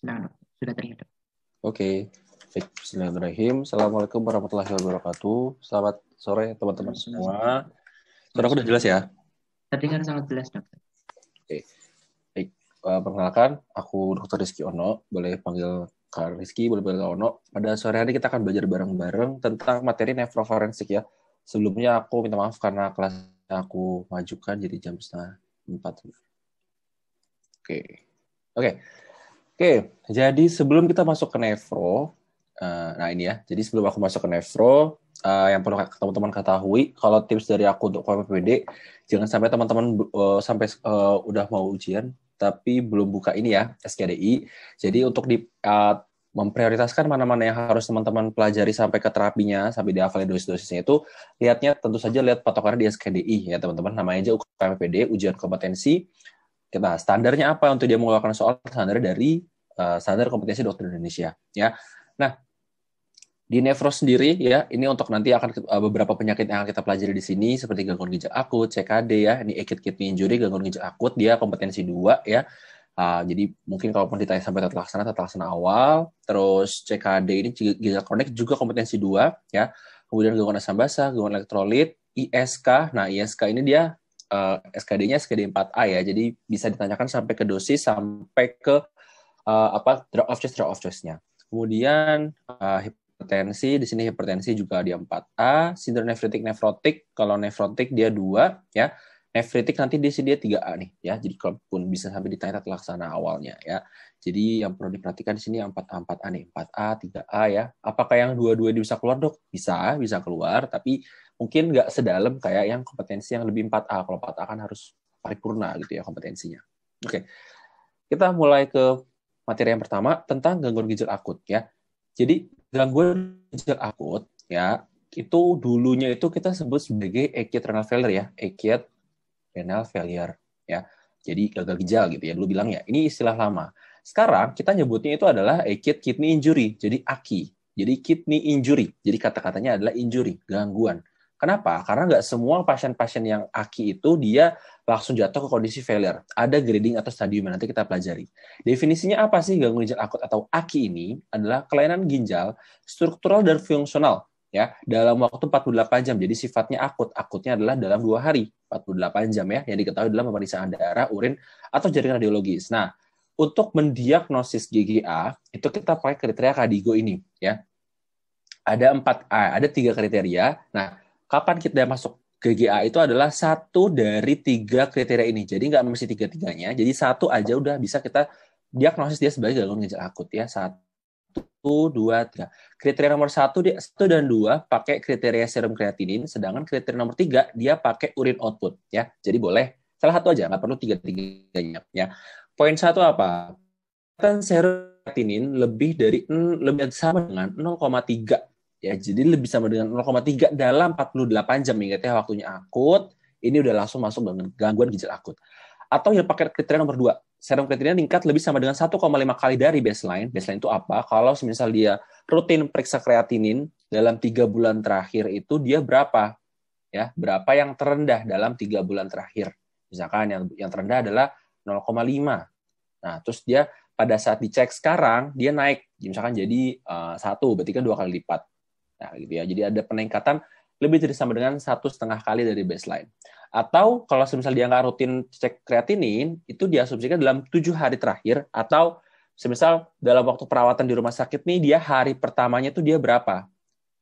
sudah terhitung. Oke. Okay. Bismillahirrahmanirrahim. Assalamualaikum warahmatullahi wabarakatuh. Selamat sore teman-teman semua. Suara aku sudah jelas ya? Terdengar sangat jelas, Dokter. Oke. Baik. Uh, perkenalkan, aku Dr. Rizky Ono. Boleh panggil Kak Rizky, boleh panggil Kak Ono. Pada sore hari kita akan belajar bareng-bareng tentang materi nefroforensik ya. Sebelumnya aku minta maaf karena kelas aku majukan jadi jam setengah empat. Oke. Oke. Okay. Oke, jadi sebelum kita masuk ke nefro, uh, eh, nah ini ya, jadi sebelum aku masuk ke nefro, uh, eh, yang perlu teman-teman ketahui, kalau tips dari aku untuk KPPD, jangan sampai teman-teman uh, sampai uh, udah mau ujian, tapi belum buka ini ya, SKDI. Jadi untuk di uh, memprioritaskan mana-mana yang harus teman-teman pelajari sampai ke terapinya, sampai dihafalin dosis-dosisnya itu, lihatnya tentu saja lihat patokannya di SKDI ya teman-teman. Namanya aja UKMPD, ujian kompetensi. Kita standarnya apa untuk dia mengeluarkan soal standarnya dari Eh, standar kompetensi dokter Indonesia ya. Nah, di nefro sendiri ya, ini untuk nanti akan eh, beberapa penyakit yang akan kita pelajari di sini seperti gangguan ginjal akut, CKD ya, ini acute kidney injury, gangguan ginjal akut dia kompetensi dua ya. Uh, jadi mungkin kalaupun ditanya sampai tata laksana, tata laksana awal, terus CKD ini ginjal kronik juga kompetensi dua ya. Kemudian gangguan asam basah, gangguan elektrolit, ISK. Nah, ISK ini dia uh, eh, SKD-nya SKD 4A ya. Jadi bisa ditanyakan sampai ke dosis sampai ke uh, apa drug of choice drug of choice-nya. Kemudian uh, hipertensi, di sini hipertensi juga dia 4A, sindrom nefritik nefrotik, kalau nefrotik dia 2 ya. Nefritik nanti di sini dia 3A nih ya. Jadi kalaupun bisa sampai ditanya laksana awalnya ya. Jadi yang perlu diperhatikan di sini 4A 4A nih, 4A, 3A ya. Apakah yang dua-dua bisa keluar, Dok? Bisa, bisa keluar, tapi mungkin nggak sedalam kayak yang kompetensi yang lebih 4A. Kalau 4A kan harus paripurna gitu ya kompetensinya. Oke. Okay. Kita mulai ke materi yang pertama tentang gangguan ginjal akut ya. Jadi gangguan ginjal akut ya itu dulunya itu kita sebut sebagai acute renal failure ya, acute renal failure ya. Jadi gagal ginjal gitu ya dulu bilangnya. Ini istilah lama. Sekarang kita nyebutnya itu adalah acute kidney injury, jadi AKI. Jadi kidney injury. Jadi kata-katanya adalah injury, gangguan. Kenapa? Karena nggak semua pasien-pasien yang aki itu dia langsung jatuh ke kondisi failure. Ada grading atau stadium yang nanti kita pelajari. Definisinya apa sih gangguan ginjal akut atau aki ini? Adalah kelainan ginjal struktural dan fungsional ya dalam waktu 48 jam. Jadi sifatnya akut. Akutnya adalah dalam dua hari 48 jam ya yang diketahui dalam pemeriksaan darah, urin atau jaringan radiologis. Nah, untuk mendiagnosis GGA itu kita pakai kriteria KADIGO ini ya. Ada empat a ada tiga kriteria. Nah, kapan kita masuk GGA itu adalah satu dari tiga kriteria ini. Jadi nggak mesti tiga-tiganya. Jadi satu aja udah bisa kita diagnosis dia sebagai gangguan ginjal akut ya. Satu, dua, tiga. Kriteria nomor satu, dia, satu dan dua pakai kriteria serum kreatinin. Sedangkan kriteria nomor tiga dia pakai urin output ya. Jadi boleh salah satu aja, nggak perlu tiga-tiganya ya. Poin satu apa? Serum kreatinin lebih dari lebih sama dengan 0,3 ya jadi lebih sama dengan 0,3 dalam 48 jam ingatnya waktunya akut ini udah langsung masuk dengan gangguan ginjal akut atau yang pakai kriteria nomor 2 serum kriteria meningkat lebih sama dengan 1,5 kali dari baseline baseline itu apa kalau misalnya dia rutin periksa kreatinin dalam 3 bulan terakhir itu dia berapa ya berapa yang terendah dalam 3 bulan terakhir misalkan yang yang terendah adalah 0,5 nah terus dia pada saat dicek sekarang dia naik misalkan jadi eh, satu uh, berarti kan dua kali lipat Nah, gitu ya. Jadi ada peningkatan lebih dari sama dengan satu setengah kali dari baseline. Atau kalau misalnya dia nggak rutin cek kreatinin, itu diasumsikan dalam tujuh hari terakhir atau semisal dalam waktu perawatan di rumah sakit nih dia hari pertamanya tuh dia berapa?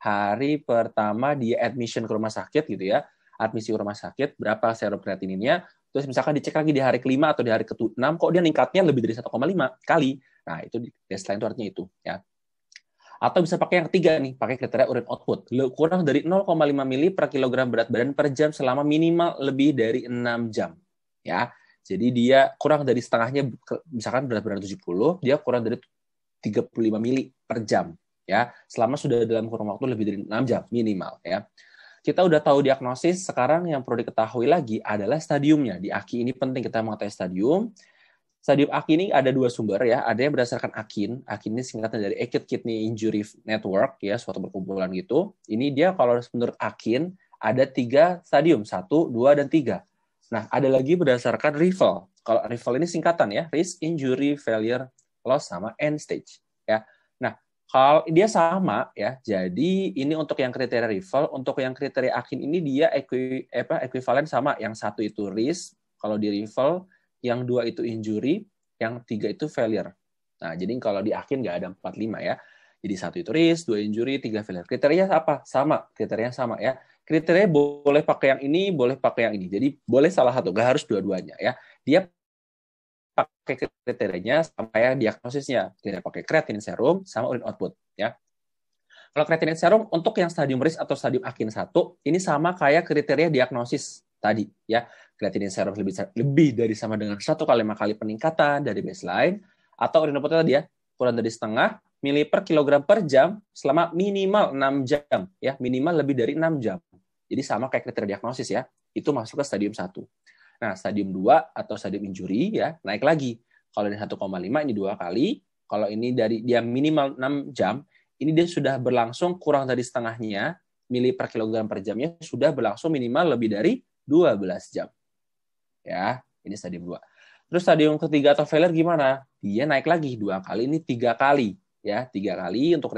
Hari pertama dia admission ke rumah sakit gitu ya, admisi ke rumah sakit berapa serum kreatininnya? Terus misalkan dicek lagi di hari kelima atau di hari ke-6 kok dia ningkatnya lebih dari 1,5 kali. Nah, itu baseline itu artinya itu ya. Atau bisa pakai yang ketiga nih, pakai kriteria urin output. Kurang dari 0,5 mili per kilogram berat badan per jam selama minimal lebih dari 6 jam. Ya, jadi dia kurang dari setengahnya, misalkan berat badan 70, dia kurang dari 35 mili per jam. Ya, selama sudah dalam kurun waktu lebih dari 6 jam minimal. Ya, kita udah tahu diagnosis. Sekarang yang perlu diketahui lagi adalah stadiumnya. Di aki ini penting kita mengetahui stadium Stadium AKI ini ada dua sumber ya. Ada yang berdasarkan AKIN. AKIN ini singkatan dari Acute Kidney Injury Network ya, suatu perkumpulan gitu. Ini dia kalau menurut AKIN ada tiga stadium, satu, dua, dan tiga. Nah, ada lagi berdasarkan Rival, Kalau Rival ini singkatan ya, risk, injury, failure, loss, sama end stage. Ya. Nah, kalau dia sama ya, jadi ini untuk yang kriteria Rival, untuk yang kriteria akin ini dia equi, apa, equivalent sama yang satu itu risk, kalau di Rival yang dua itu injury, yang tiga itu failure. Nah, jadi kalau di akhir nggak ada 45 ya. Jadi satu itu risk, dua injury, tiga failure. Kriterianya apa? Sama, kriterianya sama ya. Kriteria boleh pakai yang ini, boleh pakai yang ini. Jadi boleh salah satu, nggak harus dua-duanya ya. Dia pakai kriterianya sama ya diagnosisnya. Dia pakai creatinine serum sama urin output ya. Kalau creatinine serum untuk yang stadium risk atau stadium akin satu ini sama kayak kriteria diagnosis tadi ya kreatinin serum lebih lebih dari sama dengan satu kali lima kali peningkatan dari baseline atau urine putih tadi ya kurang dari setengah mili per kilogram per jam selama minimal 6 jam ya minimal lebih dari 6 jam jadi sama kayak kriteria diagnosis ya itu masuk ke stadium 1 nah stadium 2 atau stadium injury ya naik lagi kalau dari 1,5 ini dua kali kalau ini dari dia minimal 6 jam ini dia sudah berlangsung kurang dari setengahnya mili per kilogram per jamnya sudah berlangsung minimal lebih dari 12 jam. Ya, ini stadium 2. Terus stadium ketiga atau failure gimana? Dia naik lagi dua kali, ini tiga kali. Ya, tiga kali untuk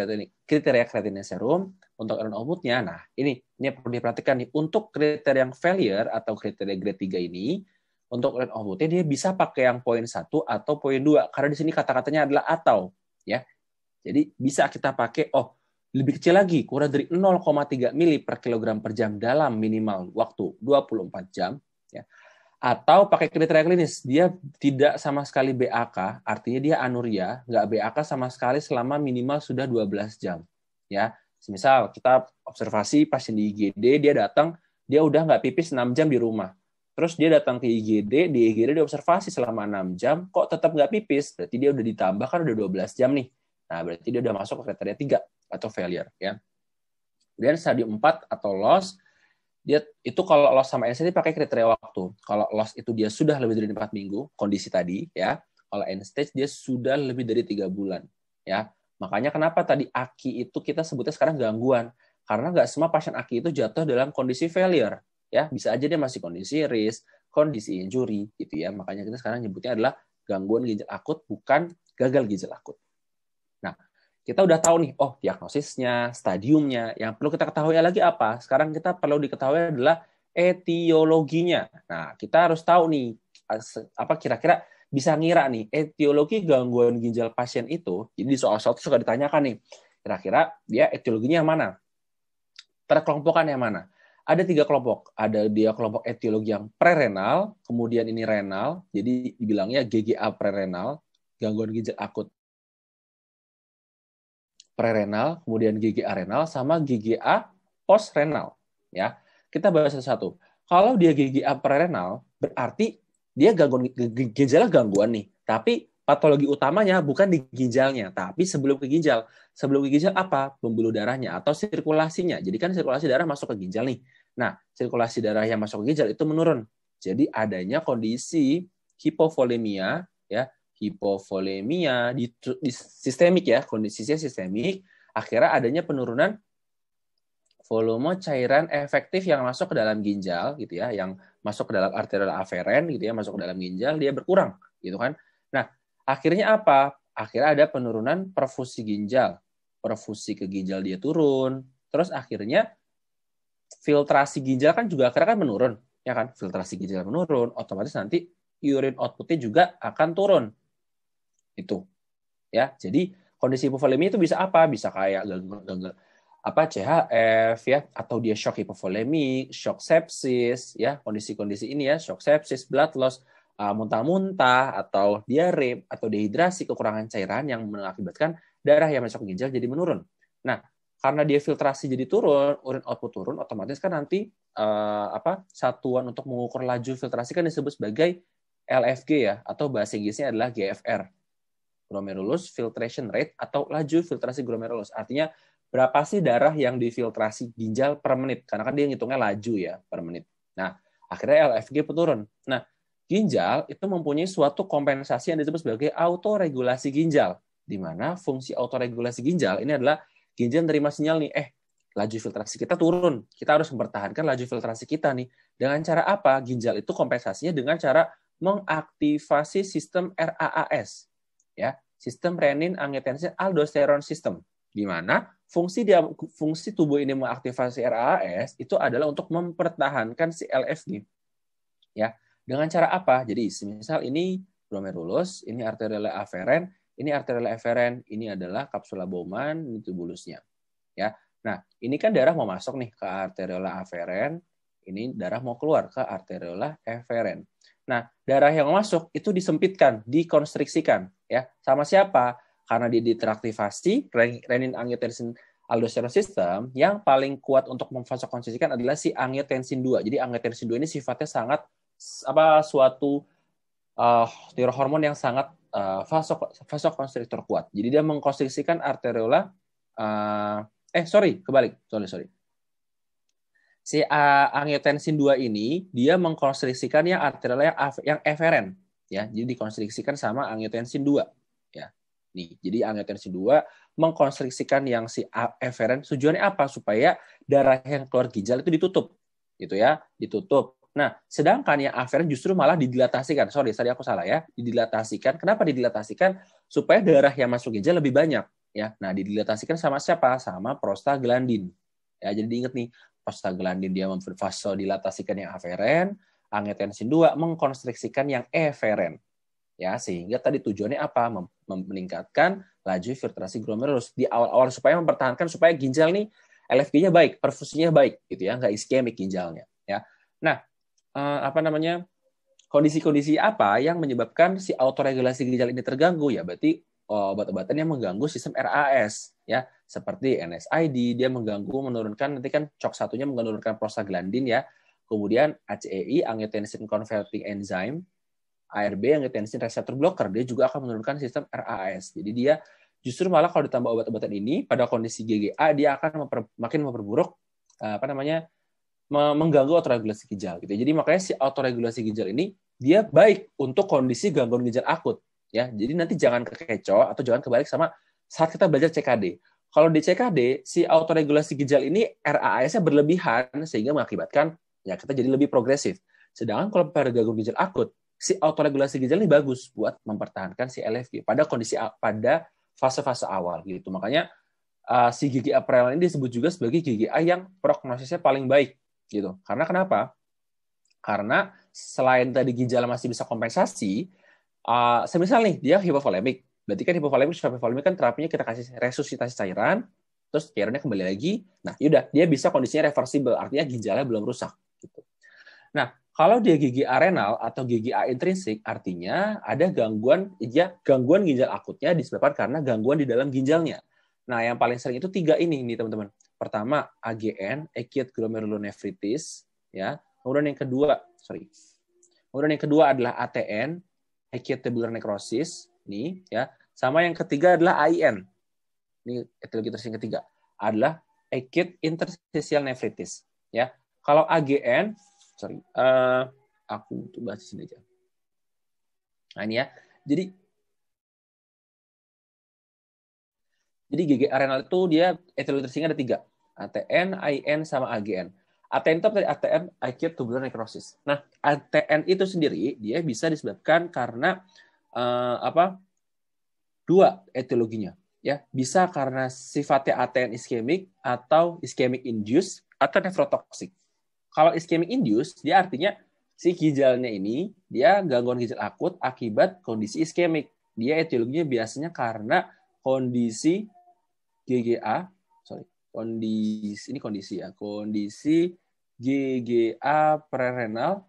kriteria kreatinin serum, untuk iron outputnya. Nah, ini ini perlu diperhatikan nih. Untuk kriteria yang failure atau kriteria grade 3 ini, untuk iron outputnya dia bisa pakai yang poin satu atau poin dua karena di sini kata-katanya adalah atau ya. Jadi bisa kita pakai oh lebih kecil lagi, kurang dari 0,3 mili per kilogram per jam dalam minimal waktu 24 jam, ya. atau pakai kriteria klinis, dia tidak sama sekali BAK, artinya dia anuria, nggak BAK sama sekali selama minimal sudah 12 jam. ya. Misal kita observasi pasien di IGD, dia datang, dia udah nggak pipis 6 jam di rumah. Terus dia datang ke IGD, di IGD dia observasi selama 6 jam, kok tetap nggak pipis? Berarti dia udah ditambah kan udah 12 jam nih. Nah, berarti dia udah masuk ke kriteria 3 atau failure ya. Kemudian stadium 4 atau loss dia itu kalau loss sama stage pakai kriteria waktu. Kalau loss itu dia sudah lebih dari empat minggu kondisi tadi ya. Kalau end stage dia sudah lebih dari tiga bulan ya. Makanya kenapa tadi aki itu kita sebutnya sekarang gangguan karena nggak semua pasien aki itu jatuh dalam kondisi failure ya. Bisa aja dia masih kondisi risk, kondisi injury gitu ya. Makanya kita sekarang nyebutnya adalah gangguan ginjal akut bukan gagal ginjal akut kita udah tahu nih, oh diagnosisnya, stadiumnya. Yang perlu kita ketahui lagi apa? Sekarang kita perlu diketahui adalah etiologinya. Nah, kita harus tahu nih eh, apa kira-kira bisa ngira nih etiologi gangguan ginjal pasien itu. Jadi soal-soal itu suka ditanyakan nih, kira-kira dia etiologinya yang mana? Terkelompokannya yang mana? Ada tiga kelompok. Ada dia kelompok etiologi yang prerenal, kemudian ini renal, jadi dibilangnya GGA prerenal, gangguan ginjal akut prerenal, kemudian GGA renal sama GGA postrenal ya. Kita bahas satu-satu. Kalau dia GGA prerenal berarti dia gangguan gejala gangguan nih, tapi patologi utamanya bukan di ginjalnya, tapi sebelum ke ginjal. Sebelum ke ginjal apa? Pembuluh darahnya atau sirkulasinya. Jadi kan sirkulasi darah masuk ke ginjal nih. Nah, sirkulasi darah yang masuk ke ginjal itu menurun. Jadi adanya kondisi hipovolemia ya hipovolemia di, di sistemik ya kondisinya sistemik akhirnya adanya penurunan volume cairan efektif yang masuk ke dalam ginjal gitu ya yang masuk ke dalam arterial aferen gitu ya masuk ke dalam ginjal dia berkurang gitu kan nah akhirnya apa akhirnya ada penurunan perfusi ginjal perfusi ke ginjal dia turun terus akhirnya filtrasi ginjal kan juga akhirnya kan menurun ya kan filtrasi ginjal menurun otomatis nanti urine outputnya juga akan turun itu ya jadi kondisi hipovolemia itu bisa apa bisa kayak apa CHF ya atau dia shock hipovolemik shock sepsis ya kondisi-kondisi ini ya shock sepsis blood loss ah, muntah-muntah atau diare atau dehidrasi kekurangan cairan yang mengakibatkan darah yang masuk ginjal jadi menurun nah karena dia filtrasi jadi turun, urin output turun, otomatis kan nanti uh, apa satuan untuk mengukur laju filtrasi kan disebut sebagai LFG ya, atau bahasa Inggrisnya adalah GFR glomerulus filtration rate atau laju filtrasi glomerulus. Artinya berapa sih darah yang difiltrasi ginjal per menit? Karena kan dia ngitungnya laju ya per menit. Nah, akhirnya LFG turun. Nah, ginjal itu mempunyai suatu kompensasi yang disebut sebagai autoregulasi ginjal. Di mana fungsi autoregulasi ginjal ini adalah ginjal terima sinyal nih, eh laju filtrasi kita turun. Kita harus mempertahankan laju filtrasi kita nih. Dengan cara apa? Ginjal itu kompensasinya dengan cara mengaktifasi sistem RAAS ya sistem renin angiotensin aldosteron sistem di mana fungsi dia fungsi tubuh ini mengaktifasi RAAS itu adalah untuk mempertahankan si LFG ya dengan cara apa jadi misal ini glomerulus ini arteriola aferen ini arteriola aferen ini adalah kapsula Bowman ini tubulusnya ya nah ini kan darah mau masuk nih ke arteriola aferen ini darah mau keluar ke arteriola eferen nah darah yang masuk itu disempitkan dikonstriksikan ya sama siapa karena dia diteraktivasi renin angiotensin aldosterone system yang paling kuat untuk memfasokonsisikan adalah si angiotensin 2. Jadi angiotensin 2 ini sifatnya sangat apa suatu eh, uh, tirohormon yang sangat uh, eh, vasokonstriktor kuat. Jadi dia mengkonstriksikan arteriola uh, eh sorry kebalik sorry sorry si uh, angiotensin 2 ini dia mengkonstriksikan yang arteriola yang, yang eferen ya. Jadi dikonstriksikan sama angiotensin 2 ya. Nih, jadi angiotensin 2 mengkonstriksikan yang si eferen tujuannya apa? Supaya darah yang keluar ginjal itu ditutup gitu ya, ditutup. Nah, sedangkan yang aferen justru malah didilatasikan. Sorry, tadi aku salah ya. Didilatasikan. Kenapa didilatasikan? Supaya darah yang masuk ginjal lebih banyak. Ya, nah didilatasikan sama siapa? Sama prostaglandin. Ya, jadi diingat nih, prostaglandin dia memfasodilatasikan yang aferen, angiotensin 2 mengkonstriksikan yang eferen. Ya, sehingga tadi tujuannya apa? Mem meningkatkan laju filtrasi glomerulus di awal-awal supaya mempertahankan supaya ginjal ini LFG-nya baik, perfusinya baik gitu ya, nggak iskemik ginjalnya ya. Nah, eh, apa namanya? kondisi-kondisi apa yang menyebabkan si autoregulasi ginjal ini terganggu ya berarti eh, obat-obatan yang mengganggu sistem RAS ya seperti NSID dia mengganggu menurunkan nanti kan cok satunya menurunkan prostaglandin ya Kemudian ACEI, angiotensin converting enzyme, ARB, angiotensin receptor blocker, dia juga akan menurunkan sistem RAS. Jadi dia justru malah kalau ditambah obat-obatan ini pada kondisi GGA dia akan memper, makin memperburuk eh, apa namanya mengganggu autoregulasi ginjal gitu. Jadi makanya si autoregulasi ginjal ini dia baik untuk kondisi gangguan ginjal akut ya. Jadi nanti jangan kekeco atau jangan kebalik sama saat kita belajar CKD. Kalau di CKD si autoregulasi ginjal ini RAAS-nya berlebihan sehingga mengakibatkan ya kita jadi lebih progresif. Sedangkan kalau pada gangguan ginjal akut, si autoregulasi ginjal ini bagus buat mempertahankan si LFG pada kondisi pada fase-fase awal gitu. Makanya uh, si gigi aprelan ini disebut juga sebagai gigi A yang prognosisnya paling baik gitu. Karena kenapa? Karena selain tadi ginjal masih bisa kompensasi, uh, semisal nih dia hipovolemik. Berarti kan hipovolemik, hipovolemik kan terapinya kita kasih resusitasi cairan, terus cairannya kembali lagi. Nah, yaudah, dia bisa kondisinya reversible, artinya ginjalnya belum rusak. Nah, kalau dia gigi arenal atau gigi A intrinsik, artinya ada gangguan ya, gangguan ginjal akutnya disebabkan karena gangguan di dalam ginjalnya. Nah, yang paling sering itu tiga ini nih teman-teman. Pertama AGN, acute glomerulonephritis, ya. Kemudian yang kedua, sorry. Kemudian yang kedua adalah ATN, acute tubular necrosis, nih, ya. Sama yang ketiga adalah AIN. Ini etiologi yang ketiga adalah acute interstitial nephritis, ya. Kalau AGN sorry, uh, aku tuh bahas di sini aja. Nah ini ya, jadi jadi GG renal itu dia etiologi ada tiga, ATN, IN, sama AGN. ATN itu dari ATN acute tubular necrosis. Nah, ATN itu sendiri dia bisa disebabkan karena uh, apa? Dua etiologinya, ya. Bisa karena sifatnya ATN iskemik atau iskemik induced atau nefrotoksik. Kalau ischemic induced, dia artinya si ginjalnya ini dia gangguan ginjal akut akibat kondisi iskemik. Dia etiologinya biasanya karena kondisi GGA, sorry, kondisi ini kondisi ya, kondisi GGA prerenal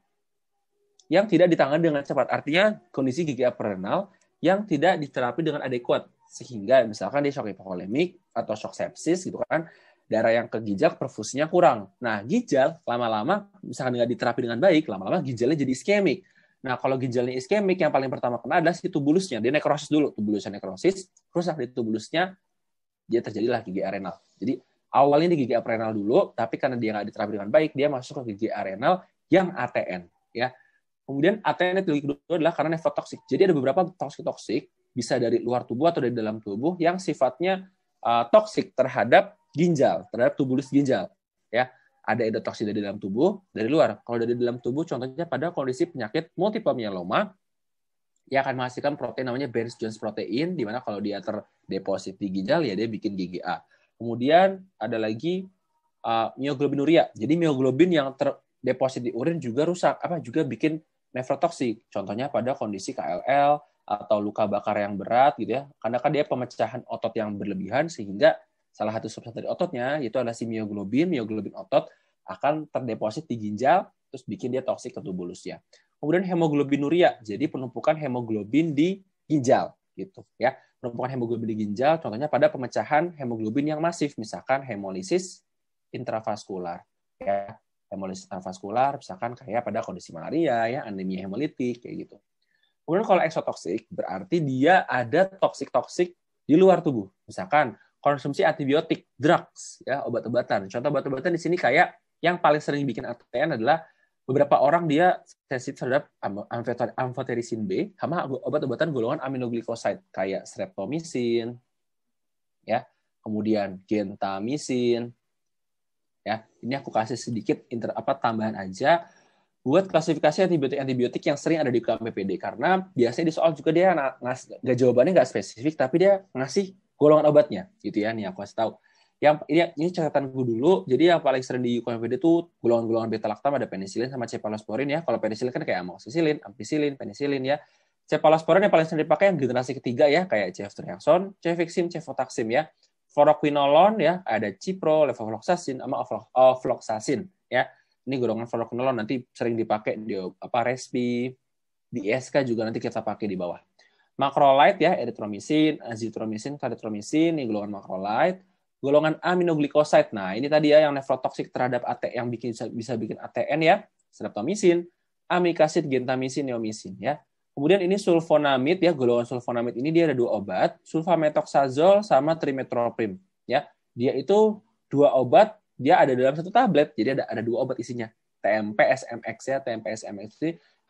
yang tidak ditangani dengan cepat. Artinya kondisi GGA prerenal yang tidak diterapi dengan adekuat sehingga misalkan dia shock hipokolemik atau shock sepsis gitu kan darah yang ke ginjal perfusinya kurang. Nah, ginjal lama-lama misalkan nggak diterapi dengan baik, lama-lama ginjalnya jadi iskemik. Nah, kalau ginjalnya iskemik yang paling pertama kena adalah si tubulusnya. Dia nekrosis dulu, tubulusnya nekrosis, rusak di tubulusnya, dia terjadilah gigi arenal Jadi awalnya di gigi arenal dulu, tapi karena dia nggak diterapi dengan baik, dia masuk ke gigi arenal yang ATN. Ya, Kemudian ATN yang kedua adalah karena nefrotoksik. Jadi ada beberapa toksik-toksik bisa dari luar tubuh atau dari dalam tubuh yang sifatnya uh, toksik terhadap ginjal, terhadap tubulus ginjal. Ya, ada endotoksin dari dalam tubuh, dari luar. Kalau dari dalam tubuh, contohnya pada kondisi penyakit multiple myeloma, ia akan menghasilkan protein namanya Benz Jones protein, di mana kalau dia terdeposit di ginjal, ya dia bikin GGA. Kemudian ada lagi uh, myoglobinuria. Jadi myoglobin yang terdeposit di urin juga rusak, apa juga bikin nefrotoksik. Contohnya pada kondisi KLL atau luka bakar yang berat gitu ya. Karena kan dia pemecahan otot yang berlebihan sehingga salah satu substansi dari ototnya yaitu ada si mioglobin mioglobin otot akan terdeposit di ginjal terus bikin dia toksik ke tubuh lusia kemudian hemoglobinuria jadi penumpukan hemoglobin di ginjal gitu ya penumpukan hemoglobin di ginjal contohnya pada pemecahan hemoglobin yang masif misalkan hemolisis intravaskular ya hemolisis intravaskular misalkan kayak pada kondisi malaria ya anemia hemolitik kayak gitu Kemudian kalau eksotoksik berarti dia ada toksik-toksik di luar tubuh. Misalkan konsumsi antibiotik, drugs, ya obat-obatan. Contoh obat-obatan di sini kayak yang paling sering bikin ATN adalah beberapa orang dia sensitif terhadap amfotericin B sama obat-obatan golongan aminoglikosid kayak streptomisin, ya, kemudian gentamisin, ya. Ini aku kasih sedikit inter, apa tambahan aja buat klasifikasi antibiotik-antibiotik yang sering ada di KMPPD karena biasanya di soal juga dia ngas, gak jawabannya nggak spesifik tapi dia ngasih golongan obatnya gitu ya nih aku kasih tahu yang ini, ini catatan gue dulu jadi yang paling sering di UKMVD itu golongan-golongan beta laktam ada penisilin sama cephalosporin ya kalau penisilin kan kayak amoxicillin, ampicillin, penisilin ya cephalosporin yang paling sering dipakai yang generasi ketiga ya kayak ceftriaxone, cefixim, cefotaxim ya foroquinolone ya ada cipro, levofloxacin sama ofloxacin ya ini golongan foroquinolon nanti sering dipakai di apa respi di SK juga nanti kita pakai di bawah makrolit ya, eritromisin, azitromisin, karitromisin, ini golongan makrolit. Golongan aminoglikosid. Nah, ini tadi ya yang nefrotoksik terhadap AT yang bikin bisa bikin ATN ya, streptomisin, amikasid, gentamisin, neomisin ya. Kemudian ini sulfonamid ya, golongan sulfonamid ini dia ada dua obat, sulfametoxazol sama trimetoprim ya. Dia itu dua obat, dia ada dalam satu tablet. Jadi ada ada dua obat isinya. TMP SMX ya, TMP SMX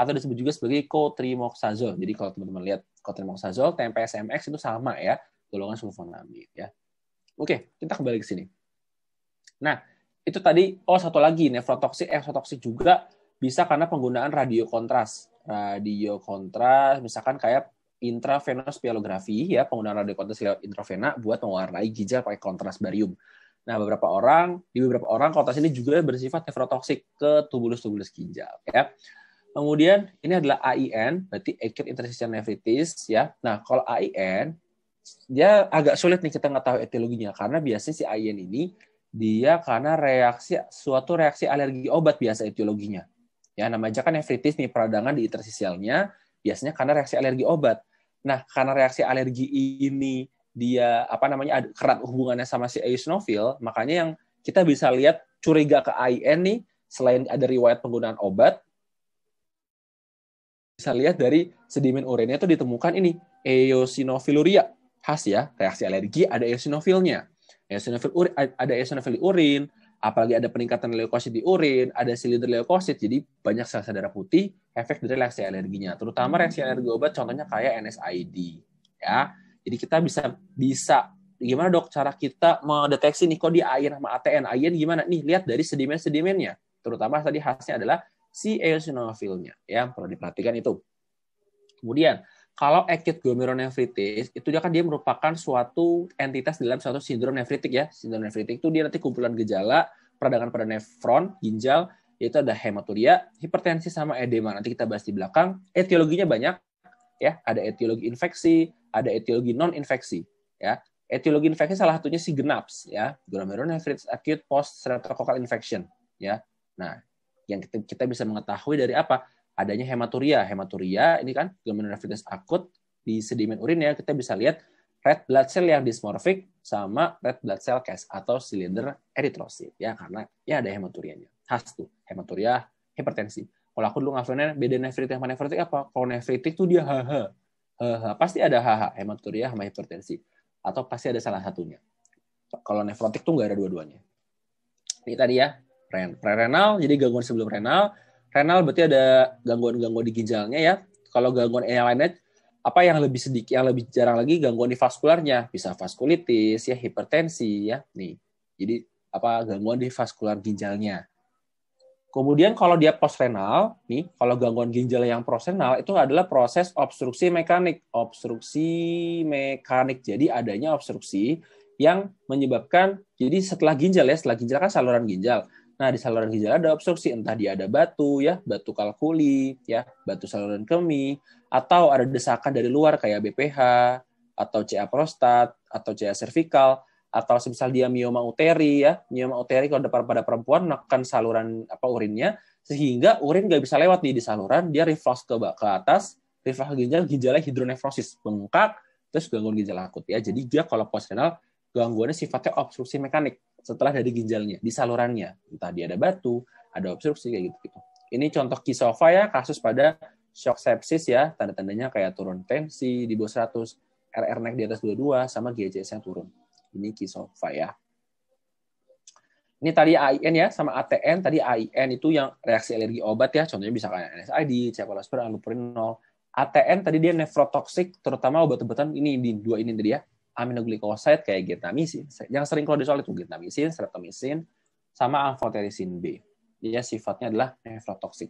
atau disebut juga sebagai cotrimoxazol. Jadi kalau teman-teman lihat cotrimoxazol, TMPSMX itu sama ya, golongan sulfonamid ya. Oke, kita kembali ke sini. Nah, itu tadi oh satu lagi nefrotoksik, eksotoksik eh, juga bisa karena penggunaan radio kontras. Radio kontras misalkan kayak intravenous pialografi ya, penggunaan kontras lewat intravena buat mewarnai ginjal pakai kontras barium. Nah, beberapa orang, di beberapa orang kontras ini juga bersifat nefrotoksik ke tubulus-tubulus ginjal ya. Kemudian ini adalah AIN, berarti acute interstitial nephritis ya. Nah, kalau AIN dia agak sulit nih kita nggak tahu etiologinya karena biasanya si AIN ini dia karena reaksi suatu reaksi alergi obat biasa etiologinya. Ya, namanya kan nefritis nih peradangan di interstisialnya biasanya karena reaksi alergi obat. Nah, karena reaksi alergi ini dia apa namanya kerat hubungannya sama si eosinofil, makanya yang kita bisa lihat curiga ke AIN nih selain ada riwayat penggunaan obat, bisa lihat dari sedimen urinnya itu ditemukan ini eosinofiluria khas ya reaksi alergi ada eosinofilnya eosinofil urin, ada eosinofil urin apalagi ada peningkatan leukosit di urin ada silinder leukosit jadi banyak sel sel darah putih efek dari reaksi alerginya terutama reaksi alergi obat contohnya kayak NSAID ya jadi kita bisa bisa gimana dok cara kita mendeteksi nih kok di air sama ATN air gimana nih lihat dari sedimen sedimennya terutama tadi khasnya adalah si eosinofilnya ya perlu diperhatikan itu. Kemudian kalau acute glomerulonefritis itu dia kan dia merupakan suatu entitas dalam suatu sindrom nefritik ya. Sindrom nefritik itu dia nanti kumpulan gejala peradangan pada nefron, ginjal, yaitu ada hematuria, hipertensi sama edema. Nanti kita bahas di belakang. Etiologinya banyak ya, ada etiologi infeksi, ada etiologi non-infeksi ya. Etiologi infeksi salah satunya si GENAPS ya, glomerulonefritis acute post streptococcal infection ya. Nah, yang kita, kita bisa mengetahui dari apa? Adanya hematuria. Hematuria ini kan glomerulonefritis akut di sedimen urin ya kita bisa lihat red blood cell yang dysmorphic sama red blood cell cast atau silinder eritrosit ya karena ya ada hematurianya khas tuh hematuria hipertensi kalau aku dulu ngafalinnya beda nefritik sama nefritik apa kalau nefritik tuh dia haha haha pasti ada haha hematuria sama hipertensi atau pasti ada salah satunya kalau nefrotik tuh nggak ada dua-duanya ini tadi ya pre prerenal jadi gangguan sebelum renal renal berarti ada gangguan-gangguan di ginjalnya ya kalau gangguan yang lainnya apa yang lebih sedikit yang lebih jarang lagi gangguan di vaskularnya bisa vaskulitis ya hipertensi ya nih jadi apa gangguan di vaskular ginjalnya kemudian kalau dia postrenal, nih kalau gangguan ginjal yang prosenal itu adalah proses obstruksi mekanik obstruksi mekanik jadi adanya obstruksi yang menyebabkan jadi setelah ginjal ya setelah ginjal kan saluran ginjal Nah, di saluran ginjal ada obstruksi, entah dia ada batu ya, batu kalkuli ya, batu saluran kemih atau ada desakan dari luar kayak BPH atau CA prostat atau CA servikal atau semisal dia mioma uteri ya, mioma uteri kalau depan pada perempuan menekan saluran apa urinnya sehingga urin nggak bisa lewat nih di saluran, dia reflux ke ke atas, reflux ke ginjal, ginjalnya hidronefrosis, bengkak, terus gangguan ginjal akut ya. Jadi dia kalau post gangguannya sifatnya obstruksi mekanik setelah dari ginjalnya di salurannya entah dia ada batu ada obstruksi kayak gitu gitu ini contoh kisofa ya kasus pada shock sepsis ya tanda-tandanya kayak turun tensi di bawah 100 RR naik di atas 22 sama GCS yang turun ini kisofa ya ini tadi AIN ya sama ATN tadi AIN itu yang reaksi alergi obat ya contohnya bisa kayak NSAID, cefalosporin, allopurinol. ATN tadi dia nefrotoksik terutama obat-obatan ini di dua ini tadi ya aminoglikoside kayak gitamisin. Yang sering kalau disoal itu gitamisin, streptomisin, sama amfotericin B. Dia sifatnya adalah nefrotoksik.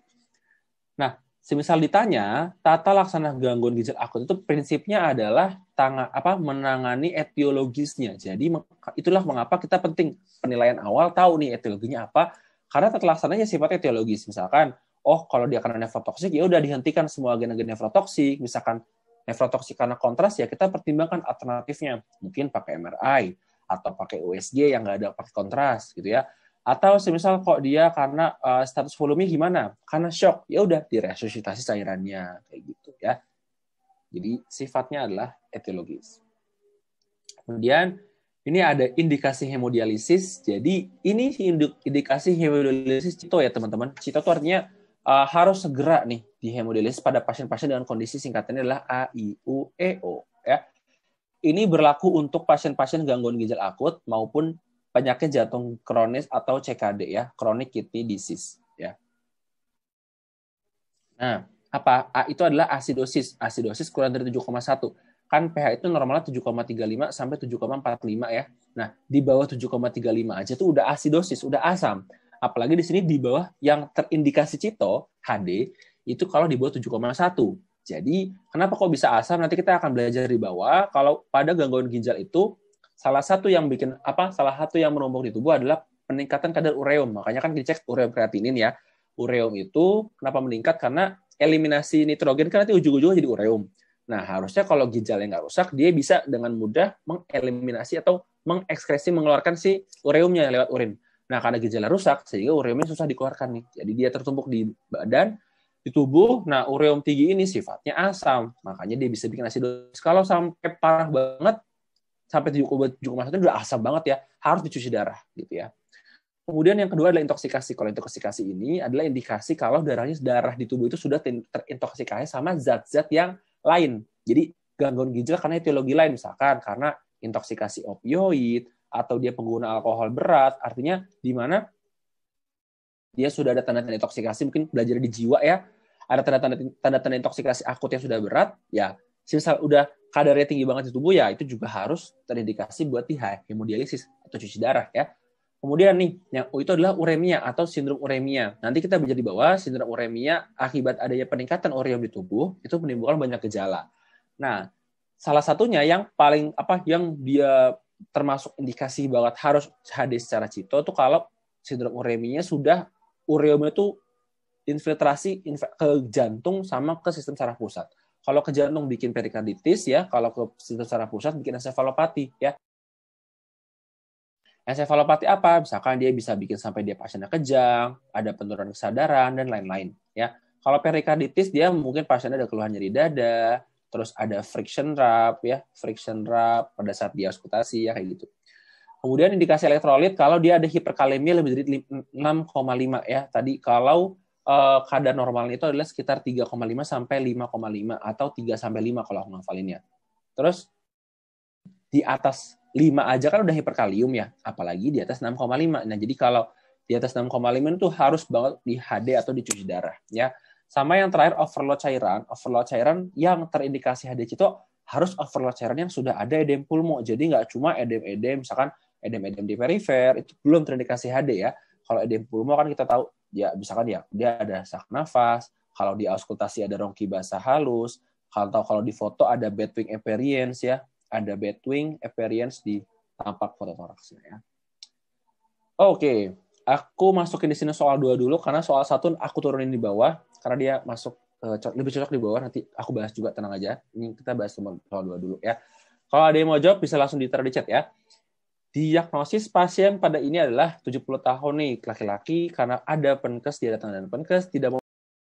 Nah, semisal ditanya, tata laksana gangguan ginjal akut itu prinsipnya adalah tangga, apa menangani etiologisnya. Jadi itulah mengapa kita penting penilaian awal tahu nih etiologinya apa karena tata laksananya sifatnya etiologis. misalkan oh kalau dia karena nefrotoksik ya udah dihentikan semua agen-agen nefrotoksik misalkan nefrotoksik karena kontras ya kita pertimbangkan alternatifnya. Mungkin pakai MRI atau pakai USG yang nggak ada pakai kontras gitu ya. Atau semisal kok dia karena uh, status volume gimana? Karena shock, ya udah diresusitasi cairannya kayak gitu ya. Jadi sifatnya adalah etiologis. Kemudian ini ada indikasi hemodialisis. Jadi ini indikasi hemodialisis cito ya teman-teman. Cito itu artinya uh, harus segera nih dihemodialisis pada pasien-pasien dengan kondisi singkatannya adalah AIUEO ya. Ini berlaku untuk pasien-pasien gangguan ginjal akut maupun penyakit jantung kronis atau CKD ya, chronic kidney disease ya. Nah, apa? A itu adalah asidosis. Asidosis kurang dari 7,1. Kan pH itu normalnya 7,35 sampai 7,45 ya. Nah, di bawah 7,35 aja tuh udah asidosis, udah asam apalagi di sini di bawah yang terindikasi Cito HD itu kalau di bawah 7,1. Jadi, kenapa kok bisa asam? Nanti kita akan belajar di bawah. Kalau pada gangguan ginjal itu salah satu yang bikin apa? Salah satu yang menumpuk di tubuh adalah peningkatan kadar ureum. Makanya kan dicek ureum kreatinin ya. Ureum itu kenapa meningkat? Karena eliminasi nitrogen kan nanti ujung-ujungnya jadi ureum. Nah, harusnya kalau ginjalnya nggak rusak, dia bisa dengan mudah mengeliminasi atau mengekskresi, mengeluarkan si ureumnya lewat urin. Nah, karena gejala rusak, sehingga ureumnya susah dikeluarkan nih. Jadi dia tertumpuk di badan, di tubuh. Nah, ureum tinggi ini sifatnya asam, makanya dia bisa bikin asidosis. Kalau sampai parah banget, sampai tujuh kubik itu udah asam banget ya, harus dicuci darah gitu ya. Kemudian yang kedua adalah intoksikasi. Kalau intoksikasi ini adalah indikasi kalau darahnya darah di tubuh itu sudah terintoksikasi sama zat-zat yang lain. Jadi gangguan ginjal karena etiologi lain misalkan karena intoksikasi opioid atau dia pengguna alkohol berat, artinya di mana dia sudah ada tanda-tanda intoksikasi, mungkin belajar di jiwa ya, ada tanda-tanda tanda-tanda intoksikasi akut yang sudah berat, ya misal udah kadarnya tinggi banget di tubuh ya itu juga harus terindikasi buat di hemodialisis atau cuci darah ya. Kemudian nih, yang U itu adalah uremia atau sindrom uremia. Nanti kita belajar di bawah, sindrom uremia akibat adanya peningkatan ureum di tubuh itu menimbulkan banyak gejala. Nah, salah satunya yang paling apa yang dia termasuk indikasi banget harus HD secara cito tuh kalau sindrom ureminya sudah ureumnya itu infiltrasi ke jantung sama ke sistem saraf pusat. Kalau ke jantung bikin perikarditis ya, kalau ke sistem saraf pusat bikin encefalopati ya. Encefalopati apa? Misalkan dia bisa bikin sampai dia pasiennya kejang, ada penurunan kesadaran dan lain-lain ya. Kalau perikarditis dia mungkin pasiennya ada keluhan nyeri dada, terus ada friction rub ya, friction rub pada saat diaskutasi ya kayak gitu. Kemudian indikasi elektrolit kalau dia ada hiperkalemia lebih dari 6,5 ya. Tadi kalau uh, eh, kadar normalnya itu adalah sekitar 3,5 sampai 5,5 atau 3 sampai 5 kalau aku ngafalinnya. Terus di atas 5 aja kan udah hiperkalium ya, apalagi di atas 6,5. Nah, jadi kalau di atas 6,5 itu harus banget di HD atau dicuci darah ya. Sama yang terakhir overload cairan, overload cairan yang terindikasi HDC itu harus overload cairan yang sudah ada edem pulmo. Jadi nggak cuma edem-edem, misalkan edem-edem di perifer itu belum terindikasi HD ya. Kalau edem pulmo kan kita tahu ya misalkan ya dia ada sak nafas, kalau di auskultasi ada rongki basah halus, kalau kalau di foto ada bedwing appearance ya, ada bedwing appearance di tampak fototoraksnya ya. Oke. Okay aku masukin di sini soal dua dulu karena soal satu aku turunin di bawah karena dia masuk uh, lebih cocok di bawah nanti aku bahas juga tenang aja ini kita bahas soal dua dulu ya kalau ada yang mau jawab bisa langsung ditaruh di chat ya diagnosis pasien pada ini adalah 70 tahun nih laki-laki karena ada penkes dia datang dan penkes tidak mau